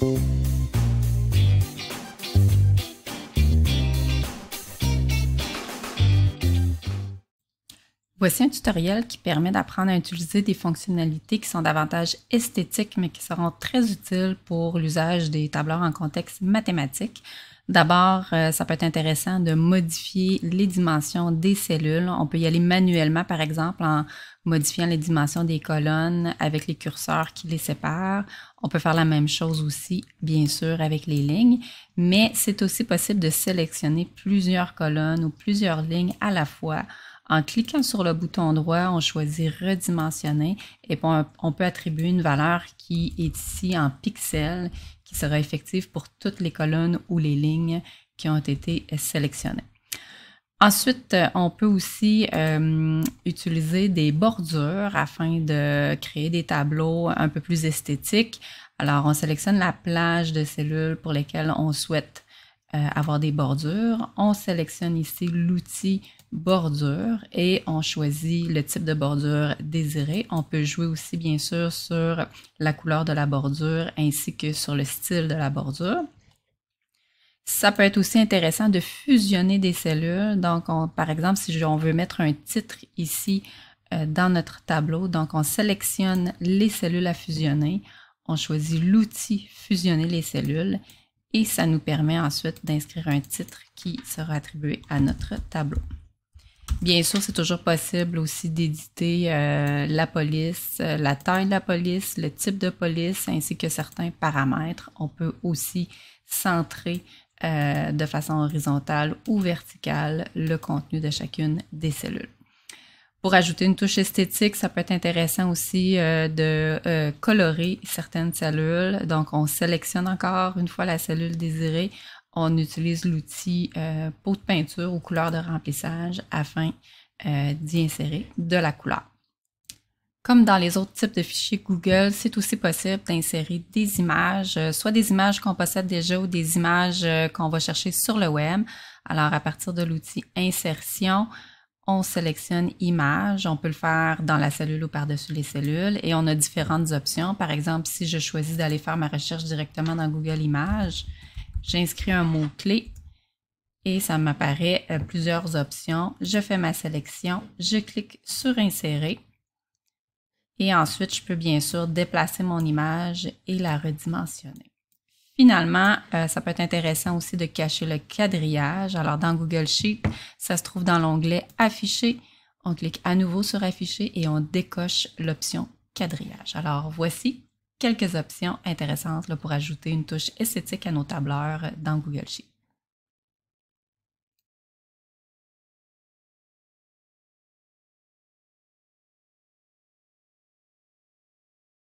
Thank you. Voici un tutoriel qui permet d'apprendre à utiliser des fonctionnalités qui sont davantage esthétiques, mais qui seront très utiles pour l'usage des tableurs en contexte mathématique. D'abord, euh, ça peut être intéressant de modifier les dimensions des cellules. On peut y aller manuellement, par exemple, en modifiant les dimensions des colonnes avec les curseurs qui les séparent. On peut faire la même chose aussi, bien sûr, avec les lignes, mais c'est aussi possible de sélectionner plusieurs colonnes ou plusieurs lignes à la fois en cliquant sur le bouton droit, on choisit Redimensionner et on peut attribuer une valeur qui est ici en pixels, qui sera effective pour toutes les colonnes ou les lignes qui ont été sélectionnées. Ensuite, euh, on peut aussi euh, utiliser des bordures afin de créer des tableaux un peu plus esthétiques. Alors, on sélectionne la plage de cellules pour lesquelles on souhaite euh, avoir des bordures. On sélectionne ici l'outil bordure et on choisit le type de bordure désiré. On peut jouer aussi bien sûr sur la couleur de la bordure ainsi que sur le style de la bordure. Ça peut être aussi intéressant de fusionner des cellules. Donc, par exemple, si on veut mettre un titre ici euh, dans notre tableau, donc on sélectionne les cellules à fusionner, on choisit l'outil fusionner les cellules et ça nous permet ensuite d'inscrire un titre qui sera attribué à notre tableau. Bien sûr, c'est toujours possible aussi d'éditer euh, la police, euh, la taille de la police, le type de police, ainsi que certains paramètres. On peut aussi centrer euh, de façon horizontale ou verticale le contenu de chacune des cellules pour ajouter une touche esthétique, ça peut être intéressant aussi euh, de euh, colorer certaines cellules. Donc, on sélectionne encore une fois la cellule désirée. On utilise l'outil euh, peau de peinture ou couleur de remplissage afin d'y insérer de la couleur. Comme dans les autres types de fichiers Google, c'est aussi possible d'insérer des images, soit des images qu'on possède déjà ou des images qu'on va chercher sur le web. Alors, à partir de l'outil insertion, on sélectionne image, on peut le faire dans la cellule ou par-dessus les cellules et on a différentes options. Par exemple, si je choisis d'aller faire ma recherche directement dans Google Images, j'inscris un mot-clé et ça m'apparaît euh, plusieurs options. Je fais ma sélection, je clique sur insérer et ensuite je peux bien sûr déplacer mon image et la redimensionner. Finalement, euh, ça peut être intéressant aussi de cacher le quadrillage. Alors, dans Google Sheet, ça se trouve dans l'onglet Afficher. On clique à nouveau sur Afficher et on décoche l'option quadrillage. Alors, voici quelques options intéressantes pour ajouter une touche esthétique à nos tableurs dans Google Sheet.